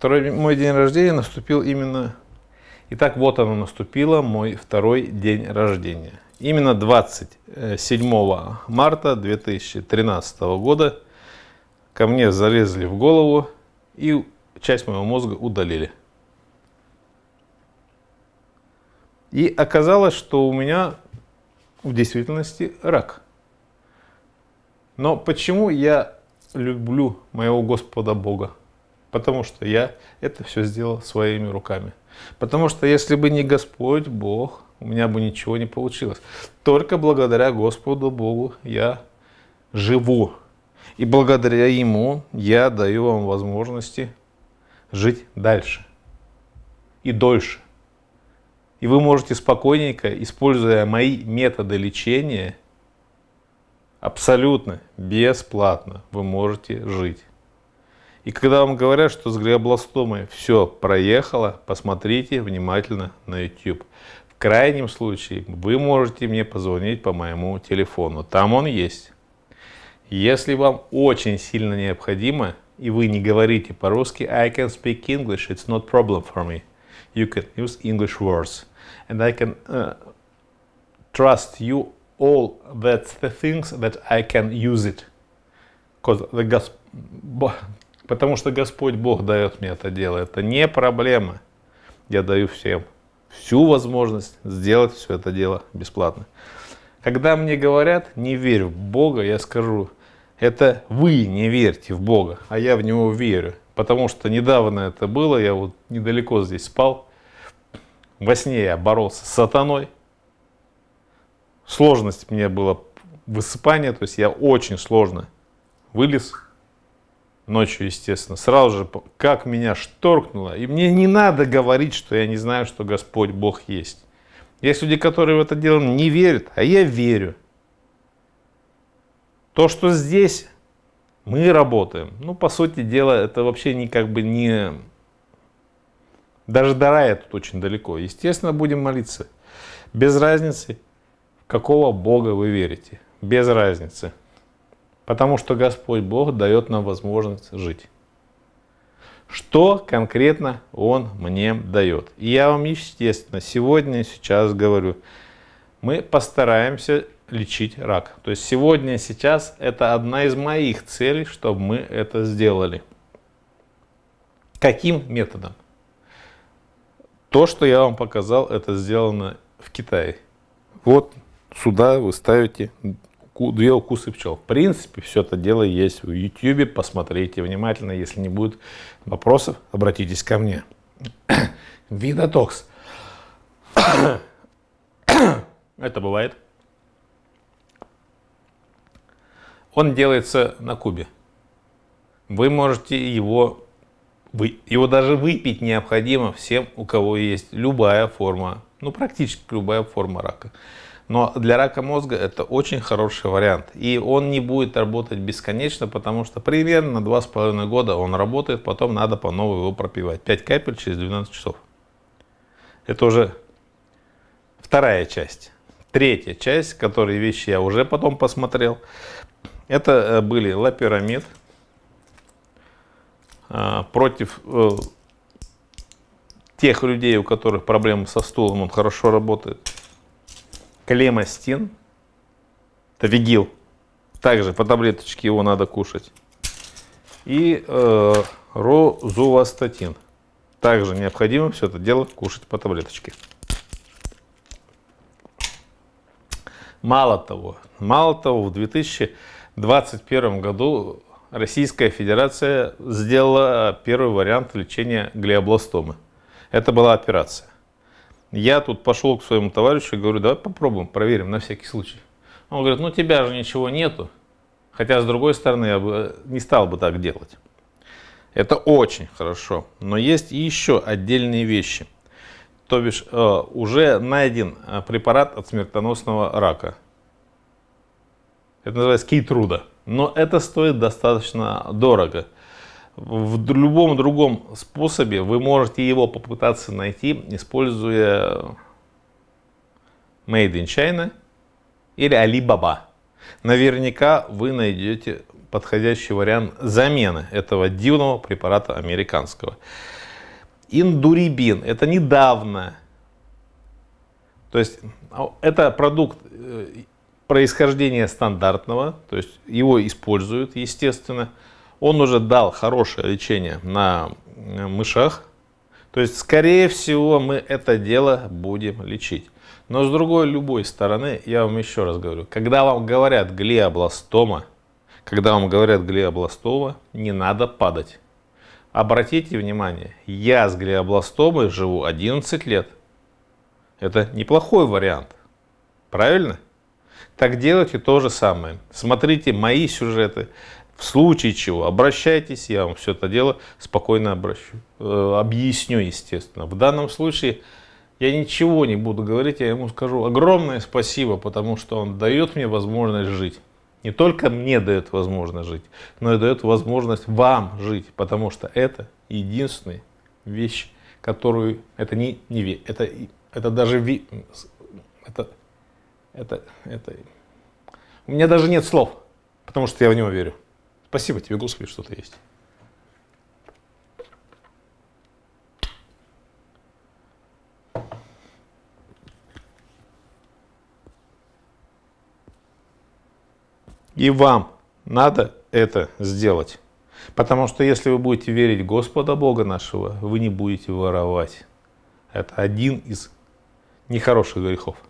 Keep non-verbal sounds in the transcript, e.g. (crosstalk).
Второй мой день рождения наступил именно... Итак, вот оно наступило, мой второй день рождения. Именно 27 марта 2013 года ко мне залезли в голову и часть моего мозга удалили. И оказалось, что у меня в действительности рак. Но почему я люблю моего Господа Бога? потому что я это все сделал своими руками. Потому что если бы не Господь Бог, у меня бы ничего не получилось. Только благодаря Господу Богу я живу. И благодаря Ему я даю вам возможности жить дальше и дольше. И вы можете спокойненько, используя мои методы лечения, абсолютно бесплатно вы можете жить. И когда вам говорят, что с глиобластомой все проехало, посмотрите внимательно на YouTube. В крайнем случае вы можете мне позвонить по моему телефону. Там он есть. Если вам очень сильно необходимо, и вы не говорите по-русски, I can speak English, it's not problem for me. You can use English words. And I can uh, trust you all that the things that I can use it. Because the gospel... Потому что Господь Бог дает мне это дело. Это не проблема. Я даю всем всю возможность сделать все это дело бесплатно. Когда мне говорят, не верю в Бога, я скажу, это вы не верьте в Бога, а я в Него верю. Потому что недавно это было, я вот недалеко здесь спал, во сне я боролся с сатаной. Сложность мне была высыпание, то есть я очень сложно вылез, ночью, естественно, сразу же, как меня шторкнуло. И мне не надо говорить, что я не знаю, что Господь Бог есть. Есть люди, которые в это дело не верят, а я верю. То, что здесь мы работаем, ну, по сути дела, это вообще не как бы не... Даже до рая тут очень далеко. Естественно, будем молиться. Без разницы, какого Бога вы верите. Без разницы. Потому что Господь Бог дает нам возможность жить. Что конкретно Он мне дает? И я вам, естественно, сегодня и сейчас говорю, мы постараемся лечить рак. То есть сегодня и сейчас это одна из моих целей, чтобы мы это сделали. Каким методом? То, что я вам показал, это сделано в Китае. Вот сюда вы ставите две укусы пчел. В принципе, все это дело есть в YouTube. Посмотрите внимательно. Если не будет вопросов, обратитесь ко мне. (coughs) Видотокс. (coughs) это бывает. Он делается на Кубе. Вы можете его... Вы, его даже выпить необходимо всем, у кого есть любая форма, ну практически любая форма рака. Но для рака мозга это очень хороший вариант. И он не будет работать бесконечно, потому что примерно 2,5 года он работает, потом надо по новой его пропивать. 5 капель через 12 часов. Это уже вторая часть. Третья часть, которые вещи я уже потом посмотрел, это э, были лапирамид э, против э, тех людей, у которых проблемы со стулом, он хорошо работает. Клемастин, стен, это вигил. Также по таблеточке его надо кушать. И э, розувастатин. Также необходимо все это дело кушать по таблеточке. Мало того, мало того, в 2021 году Российская Федерация сделала первый вариант лечения глиобластомы. Это была операция. Я тут пошел к своему товарищу и говорю, давай попробуем, проверим на всякий случай. Он говорит, ну тебя же ничего нету. Хотя, с другой стороны, я бы э, не стал бы так делать. Это очень хорошо. Но есть еще отдельные вещи. То бишь, э, уже найден э, препарат от смертоносного рака. Это называется кейтруда. Но это стоит достаточно дорого. В любом другом способе вы можете его попытаться найти, используя Made in China или Alibaba. Наверняка вы найдете подходящий вариант замены этого дивного препарата американского. Индурибин – это недавно. То есть а, это продукт э, происхождения стандартного, то есть его используют, естественно он уже дал хорошее лечение на э, мышах. То есть, скорее всего, мы это дело будем лечить. Но с другой, любой стороны, я вам еще раз говорю, когда вам говорят глиобластома, когда вам говорят глиобластома, не надо падать. Обратите внимание, я с глиобластомой живу 11 лет. Это неплохой вариант. Правильно? Так делайте то же самое. Смотрите мои сюжеты, в случае чего, обращайтесь, я вам все это дело спокойно обращу, э, объясню, естественно. В данном случае я ничего не буду говорить, я ему скажу огромное спасибо, потому что он дает мне возможность жить. Не только мне дает возможность жить, но и дает возможность вам жить, потому что это единственная вещь, которую это не, не это, это даже ви, это, это, это, у меня даже нет слов, потому что я в него верю. Спасибо тебе, Господи, что-то есть. И вам надо это сделать. Потому что если вы будете верить Господа Бога нашего, вы не будете воровать. Это один из нехороших грехов.